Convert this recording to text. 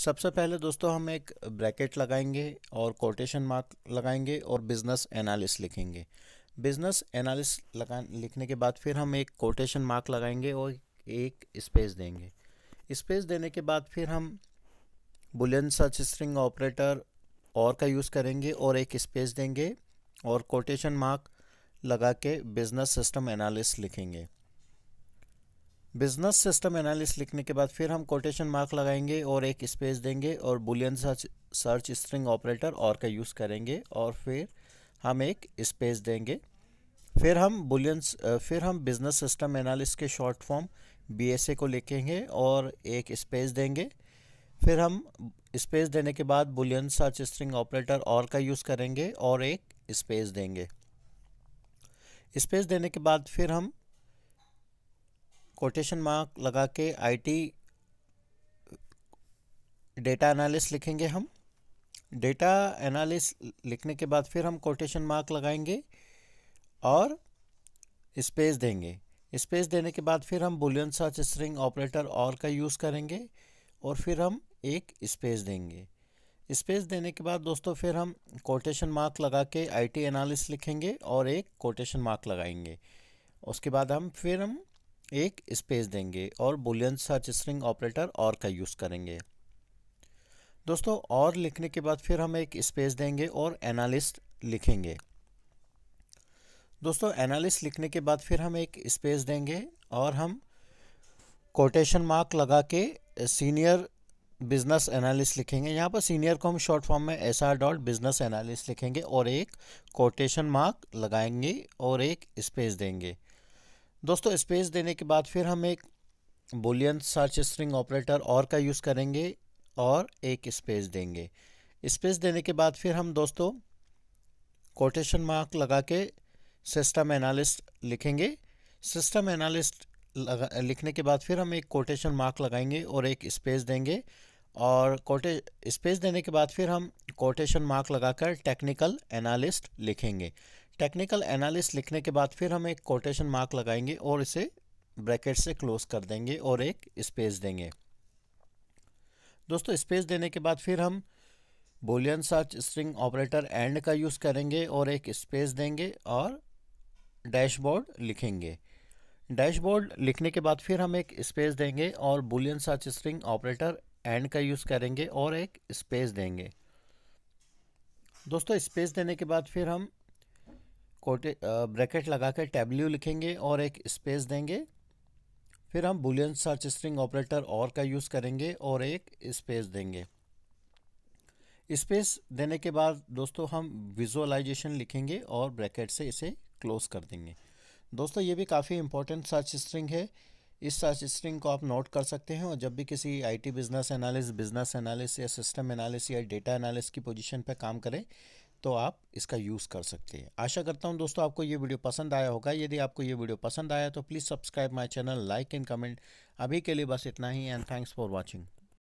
सबसे पहले दोस्तों हम एक ब्रैकेट लगाएंगे और कोटेशन मार्क लगाएंगे और बिज़नेस एनालिस लिखेंगे बिज़नेस एनालिस लगा लिखने के बाद फिर हम एक कोटेशन मार्क लगाएंगे और एक स्पेस देंगे स्पेस देने के बाद फिर हम बुलियन सर्च स्ट्रिंग ऑपरेटर और का यूज़ करेंगे और एक स्पेस देंगे और कोटेशन मार्क लगा के बिज़नेस सिस्टम एनालिस लिखेंगे बिजनेस सिस्टम एनालिस लिखने के बाद फिर हम कोटेशन मार्क लगाएंगे और एक स्पेस देंगे और boolean search search string operator और का यूज़ करेंगे और फिर हम एक स्पेस देंगे फिर हम बुलियन फिर हम बिजनेस सिस्टम एनालिस के शॉर्ट फॉर्म बीएसए को लिखेंगे और एक स्पेस देंगे फिर हम स्पेस देने के बाद बुलियन सर्च स्ट्रिंग ऑपरेटर और का यूज़ करेंगे और एक स्पेस देंगे स्पेस देने के बाद फिर हम कोटेशन मार्क लगा के आईटी डेटा एनालिस्ट लिखेंगे हम डेटा एनालिस्ट लिखने के बाद फिर हम कोटेशन मार्क लगाएंगे और स्पेस देंगे स्पेस देने के बाद फिर हम बुलियन सर्च स्ट्रिंग ऑपरेटर और का यूज़ करेंगे और फिर हम एक स्पेस देंगे स्पेस देने के बाद दोस्तों फिर हम कोटेशन मार्क लगा के आईटी एनालिस्ट लिखेंगे और एक कोटेशन मार्क लगाएंगे उसके बाद हम फिर हम एक स्पेस देंगे और बुलियन सर्च स्ट्रिंग ऑपरेटर और का यूज़ करेंगे दोस्तों और लिखने के बाद फिर हम एक स्पेस देंगे और एनालिस्ट लिखेंगे दोस्तों एनालिस्ट लिखने के बाद फिर हम एक स्पेस देंगे और हम कोटेशन मार्क लगा के सीनियर बिजनेस एनालिस्ट लिखेंगे यहाँ पर सीनियर को हम शॉर्ट फॉर्म में S R dot business analyst लिखेंगे और एक कोटेशन मार्क लगाएंगे और एक स्पेस देंगे दोस्तों स्पेस देने के बाद फिर हम एक बोलियन सर्च स्ट्रिंग ऑपरेटर और का यूज़ करेंगे और एक स्पेस देंगे स्पेस देने के बाद फिर हम दोस्तों कोटेशन मार्क लगा के सिस्टम एनालिस्ट लिखेंगे सिस्टम एनालिस्ट लगा लिखने के बाद फिर हम एक कोटेशन मार्क लगाएंगे और एक स्पेस देंगे और कोटे स्पेस देने के बाद फिर हम कोटेशन मार्क लगाकर टेक्निकल एनालिस्ट लिखेंगे टेक्निकल एनालिस्ट लिखने के बाद फिर हम एक कोटेशन मार्क लगाएंगे और इसे ब्रैकेट से क्लोज कर देंगे और एक स्पेस देंगे दोस्तों स्पेस देने के बाद फिर हम boolean search string operator and का यूज़ करेंगे और एक स्पेस देंगे और डैशबोर्ड लिखेंगे डैशबोर्ड लिखने के बाद फिर हम एक स्पेस देंगे और boolean search string operator and का यूज़ करेंगे और एक स्पेस देंगे दोस्तों स्पेस देने के बाद फिर हम कोटे ब्रैकेट लगा कर टेबल्यू लिखेंगे और एक स्पेस देंगे फिर हम बुलियन सर्च स्ट्रिंग ऑपरेटर और का यूज़ करेंगे और एक स्पेस देंगे स्पेस देने के बाद दोस्तों हम विजुअलाइजेशन लिखेंगे और ब्रैकेट से इसे क्लोज कर देंगे दोस्तों ये भी काफ़ी इंपॉर्टेंट सर्च स्ट्रिंग है इस सर्च स्ट्रिंग को आप नोट कर सकते हैं और जब भी किसी IT business analyst business analyst या सिस्टम एनालिस या डेटा एनालिस की पोजीशन पर काम करें तो आप इसका यूज़ कर सकते हैं आशा करता हूँ दोस्तों आपको ये वीडियो पसंद आया होगा यदि आपको ये वीडियो पसंद आया तो please subscribe my channel like and comment अभी के लिए बस इतना ही एंड थैंक्स फॉर वॉचिंग